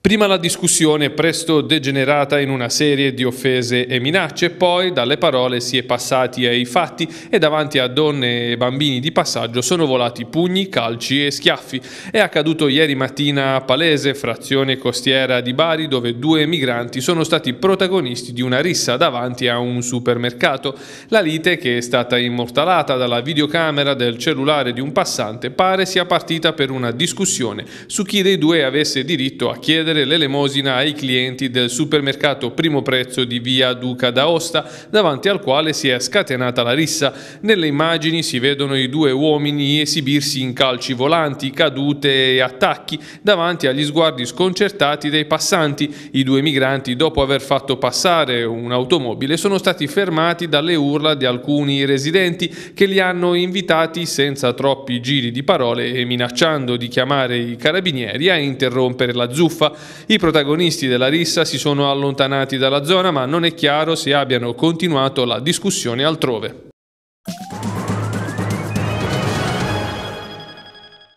Prima la discussione presto degenerata in una serie di offese e minacce, poi dalle parole si è passati ai fatti e davanti a donne e bambini di passaggio sono volati pugni, calci e schiaffi. È accaduto ieri mattina a Palese, frazione costiera di Bari, dove due migranti sono stati protagonisti di una rissa davanti a un supermercato. La lite, che è stata immortalata dalla videocamera del cellulare di un passante, pare sia partita per una discussione su chi dei due avesse diritto a chiedere chiedere l'elemosina ai clienti del supermercato Primo Prezzo di via Duca d'Aosta, davanti al quale si è scatenata la rissa. Nelle immagini si vedono i due uomini esibirsi in calci volanti, cadute e attacchi davanti agli sguardi sconcertati dei passanti. I due migranti, dopo aver fatto passare un'automobile, sono stati fermati dalle urla di alcuni residenti che li hanno invitati senza troppi giri di parole e minacciando di chiamare i carabinieri a interrompere la zuffa. I protagonisti della rissa si sono allontanati dalla zona ma non è chiaro se abbiano continuato la discussione altrove.